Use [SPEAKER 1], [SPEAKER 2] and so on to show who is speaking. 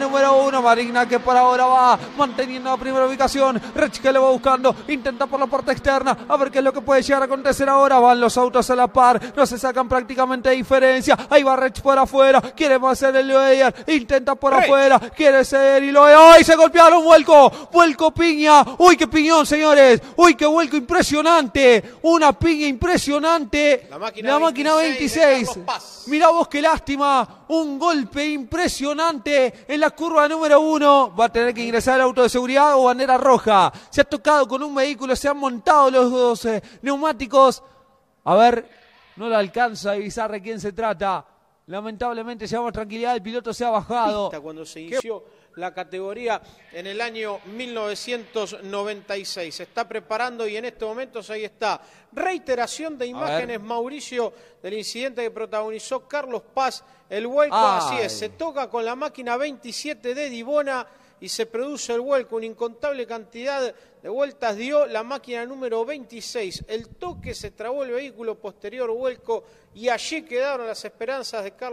[SPEAKER 1] número uno, Marina que por ahora va manteniendo la primera ubicación. Rech que le va buscando, intenta por la parte externa, a ver qué es lo que puede llegar a acontecer ahora. Van los autos a la par, no se sacan prácticamente diferencia. Ahí va Rech por afuera, quiere hacer el Loeyer, intenta por afuera, quiere ser y lo ¡Ay! Se golpearon, vuelco, vuelco piña. ¡Uy, qué piñón, señores! ¡Uy, qué vuelco impresionante! Una piña impresionante. La máquina, la máquina 26. 26. vos qué lástima. Un golpe impresionante en la curva número uno va a tener que ingresar el auto de seguridad o bandera roja. Se ha tocado con un vehículo, se han montado los dos eh, neumáticos. A ver, no le alcanza a avisar de quién se trata. Lamentablemente llevamos tranquilidad, el piloto se ha bajado. Cuando
[SPEAKER 2] se inició la categoría en el año 1996. Se está preparando y en este momento ahí está. Reiteración de imágenes, Mauricio, del incidente que protagonizó Carlos Paz, el vuelco, así es, se toca con la máquina 27 de Dibona y se produce el vuelco. Una incontable cantidad de vueltas dio la máquina número 26. El toque se trabó el vehículo posterior vuelco y allí quedaron las esperanzas de Carlos.